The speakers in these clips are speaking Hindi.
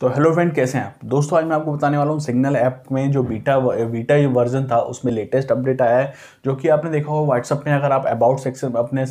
तो हेलो फ्रेंड कैसे हैं आप दोस्तों आज मैं आपको बताने वाला हूँ सिग्नल ऐप में जो बीटा बीटा वर्जन था उसमें लेटेस्ट अपडेट आया है जो कि आपने देखा होगा व्हाट्सअप में अगर आप अबाउट सेक्शन अपने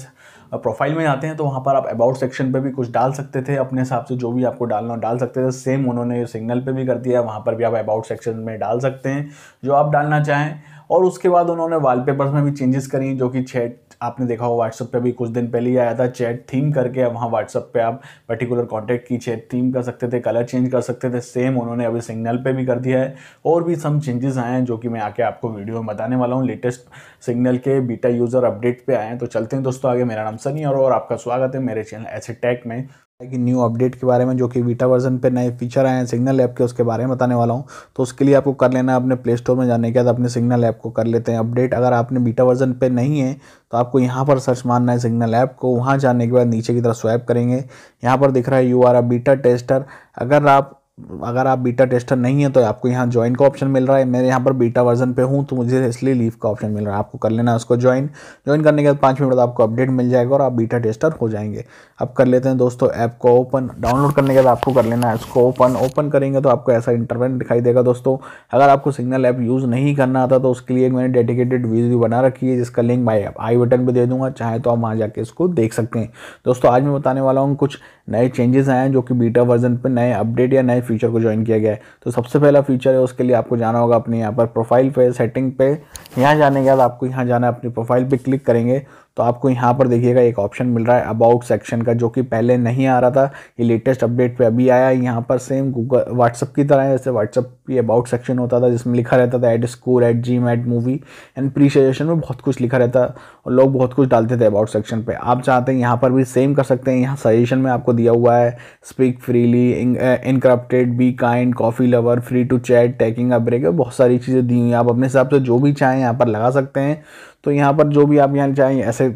प्रोफाइल में जाते हैं तो वहाँ पर आप अबाउट सेक्शन पे भी कुछ डाल सकते थे अपने हिसाब से जो भी आपको डालना हो डाल सकते थे सेम उन्होंने सिग्नल पर भी कर दिया वहाँ पर भी आप अबाउट सेक्शन में डाल सकते हैं जो आप डालना चाहें और उसके बाद उन्होंने वॉलपेपर्स में भी चेंजेस करी जो कि चैट आपने देखा हो व्हाट्सअप पे भी कुछ दिन पहले ही आया था चैट थीम करके अब वहाँ व्हाट्सअप पे आप पर्टिकुलर कॉन्टैक्ट की चैट थीम कर सकते थे कलर चेंज कर सकते थे सेम उन्होंने अभी सिग्नल पे भी कर दिया है और भी सम चेंजेस आए हैं जो कि मैं आके आपको वीडियो में बताने वाला हूँ लेटेस्ट सिग्नल के बीटा यूज़र अपडेट पर आए हैं तो चलते हैं दोस्तों आगे मेरा नाम सनी और, और आपका स्वागत है मेरे चैनल ऐसे टैक में कि न्यू अपडेट के बारे में जो कि वीटा वर्जन पे नए फीचर आए हैं सिग्नल ऐप के उसके बारे में बताने वाला हूँ तो उसके लिए आपको कर लेना है अपने प्ले स्टोर में जाने के बाद अपने सिग्नल ऐप को कर लेते हैं अपडेट अगर आपने बीटा वर्जन पे नहीं है तो आपको यहाँ पर सर्च मारना है सिग्नल ऐप को वहाँ जाने के बाद नीचे की तरफ स्वैप करेंगे यहाँ पर दिख रहा है you are a beta tester अगर आप अगर आप बीटा टेस्टर नहीं है तो आपको यहाँ ज्वाइन का ऑप्शन मिल रहा है मैं यहाँ पर बीटा वर्जन पे हूँ तो मुझे इसलिए लीव का ऑप्शन मिल रहा है आपको कर लेना है उसको ज्वाइन ज्वाइन करने के बाद पाँच मिनट बाद आपको अपडेट मिल जाएगा और आप बीटा टेस्टर हो जाएंगे अब कर लेते हैं दोस्तों ऐप को ओपन डाउनलोड करने के बाद आपको कर लेना है उसको ओपन ओपन करेंगे तो आपको ऐसा इंटरवेंट दिखाई देगा दोस्तों अगर आपको सिग्नल ऐप यूज़ नहीं करना आता तो उसके लिए मैंने डेडिकेटेड वीडियो बना रखी है जिसका लिंक मैं आई बटन पर दे दूँगा चाहे तो आप वहाँ जाके इसको देख सकते हैं दोस्तों आज मैं बताने वाला हूँ कुछ नए चेंजेस आए हैं जो कि बीटा वर्जन पर नए अपडेट या नए फीचर को ज्वाइन किया गया है तो सबसे पहला फीचर है उसके लिए आपको जाना होगा अपने यहाँ पर प्रोफाइल पे सेटिंग पे यहाँ जाने के बाद आपको यहाँ जाना है अपनी प्रोफाइल पे क्लिक करेंगे तो आपको यहाँ पर देखिएगा एक ऑप्शन मिल रहा है अबाउट सेक्शन का जो कि पहले नहीं आ रहा था ये लेटेस्ट अपडेट पे अभी आया है यहाँ पर सेम गूगल व्हाट्सअप की तरह है जैसे व्हाट्सअप ये अबाउट सेक्शन होता था जिसमें लिखा रहता था at school at gym at movie and pre suggestion में बहुत कुछ लिखा रहता और लोग बहुत कुछ डालते थे अबाउट सेक्शन पर आप चाहते हैं यहाँ पर भी सेम कर सकते हैं यहाँ सजेशन में आपको दिया हुआ है speak freely encrypted be kind coffee lover free to chat taking a break बहुत सारी चीज़ें दी हुई हैं आप अपने हिसाब से जो भी चाहें यहाँ पर लगा सकते हैं तो यहाँ पर जो भी आप यहाँ चाहें ऐसे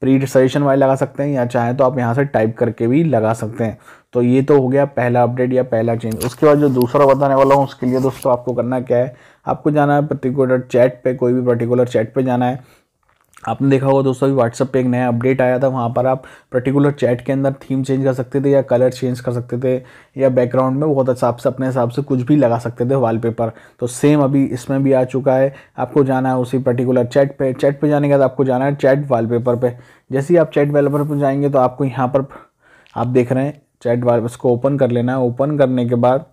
प्री सजेशन वाले लगा सकते हैं या चाहें तो आप यहाँ से टाइप करके भी लगा सकते हैं तो ये तो हो गया पहला अपडेट या पहला चेंज उसके बाद जो दूसरा बताने वाला हूँ उसके लिए दोस्तों आपको करना क्या है आपको जाना है पर्टिकुलर चैट पर कोई भी पर्टिकुलर चैट पर जाना है आपने देखा होगा दोस्तों अभी व्हाट्सअप पे एक नया अपडेट आया था वहाँ पर आप पर्टिकुलर चैट के अंदर थीम चेंज कर सकते थे या कलर चेंज कर सकते थे या बैकग्राउंड में बहुत हिसाब से अपने हिसाब से कुछ भी लगा सकते थे वॉलपेपर तो सेम अभी इसमें भी आ चुका है आपको जाना है उसी पर्टिकुलर चैट पे चैट पे जाने के बाद आपको जाना है चैट पेपर पे जैसे ही आप चैट वाल पर जाएंगे तो आपको यहाँ पर आप देख रहे हैं चैट वाल इसको ओपन कर लेना है ओपन करने के बाद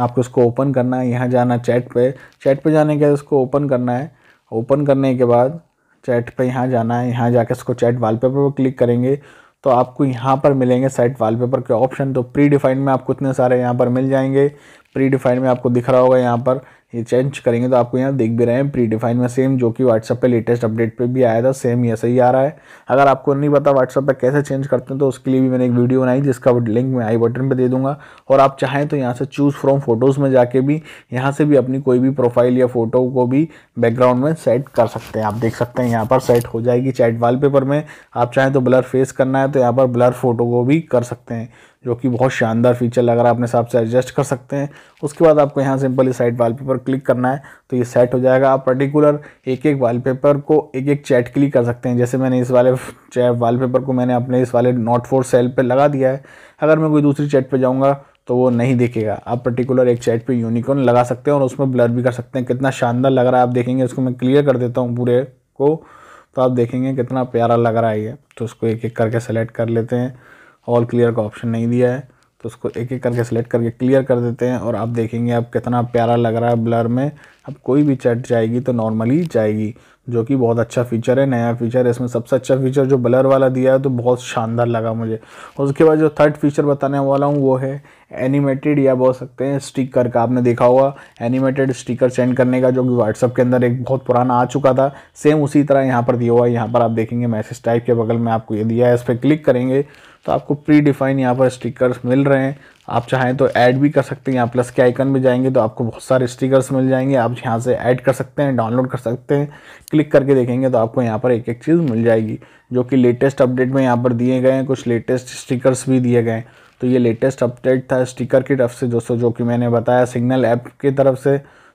आपको इसको ओपन करना है यहाँ जाना चैट पर चैट पर जाने के बाद इसको ओपन करना है ओपन करने के बाद चैट पे यहाँ जाना है यहाँ जाके इसको चैट वॉलपेपर पर क्लिक करेंगे तो आपको यहाँ पर मिलेंगे सेट वॉलपेपर के ऑप्शन तो प्री डिफाइंड में आपको इतने सारे यहाँ पर मिल जाएंगे प्री डिफाइन में आपको दिख रहा होगा यहाँ पर ये चेंज करेंगे तो आपको यहाँ देख भी रहे हैं प्री डिफाइन में सेम जो कि व्हाट्सअप पे लेटेस्ट अपडेट पे भी आया था सेम ऐसे ही आ रहा है अगर आपको नहीं पता व्हाट्सअप पे कैसे चेंज करते हैं तो उसके लिए भी मैंने एक वीडियो बनाई जिसका लिंक मैं आई बटन पे दे दूंगा और आप चाहें तो यहाँ से चूज़ फ्रॉम फोटोज़ में जाके भी यहाँ से भी अपनी कोई भी प्रोफाइल या फ़ोटो को भी बैकग्राउंड में सेट कर सकते हैं आप देख सकते हैं यहाँ पर सेट हो जाएगी चैट वाल में आप चाहें तो ब्लर फेस करना है तो यहाँ पर ब्लर फोटो को भी कर सकते हैं जो कि बहुत शानदार फीचर लग रहा है अपने हिसाब से एडजस्ट कर सकते हैं उसके बाद आपको यहाँ सिंपली साइड पेपर क्लिक करना है तो ये सेट हो जाएगा आप पर्टिकुलर एक एक पेपर को एक एक चैट क्लिक कर सकते हैं जैसे मैंने इस वाले चैट पेपर को मैंने अपने इस वाले नोट फोर सेल पर लगा दिया है अगर मैं कोई दूसरी चैट पर जाऊँगा तो वो नहीं देखेगा आप पर्टिकुलर एक चैट पर यूनिकॉर्न लगा सकते हैं और उसमें ब्लर भी कर सकते हैं कितना शानदार लग रहा है आप देखेंगे उसको मैं क्लियर कर देता हूँ पूरे को तो आप देखेंगे कितना प्यारा लग रहा है ये तो उसको एक एक करके सेलेक्ट कर लेते हैं ऑल क्लियर का ऑप्शन नहीं दिया है तो उसको एक एक करके सेलेक्ट करके क्लियर कर देते हैं और आप देखेंगे आप कितना प्यारा लग रहा है ब्लर में अब कोई भी चैट जाएगी तो नॉर्मली जाएगी जो कि बहुत अच्छा फीचर है नया फीचर है इसमें सबसे अच्छा फीचर जो ब्लर वाला दिया है तो बहुत शानदार लगा मुझे और उसके बाद जो थर्ड फीचर बताने वाला हूँ वो है एनिमेटेड या बोल सकते हैं स्टिकर का आपने देखा होगा एनिमेटेड स्टिकर सेंड करने का जो कि व्हाट्सअप के अंदर एक बहुत पुराना आ चुका था सेम उसी तरह यहाँ पर दिया हुआ है यहाँ पर आप देखेंगे मैसेज टाइप के बगल में आपको ये दिया है इस पर क्लिक करेंगे तो आपको प्री डिफाइन यहाँ पर स्टिकर्स मिल रहे हैं आप चाहें तो ऐड भी कर सकते हैं यहाँ प्लस के आइकन में जाएंगे तो आपको बहुत सारे स्टिकर्स मिल जाएंगे आप यहाँ से ऐड कर सकते हैं डाउनलोड कर सकते हैं क्लिक करके देखेंगे तो आपको यहाँ पर एक एक चीज़ मिल जाएगी जो कि लेटेस्ट अपडेट में यहाँ पर दिए गए हैं कुछ लेटेस्ट स्टिकर्स भी दिए गए हैं तो ये लेटेस्ट अपडेट था स्टिकर की तरफ से दोस्तों जो कि मैंने बताया सिग्नल ऐप की तरफ से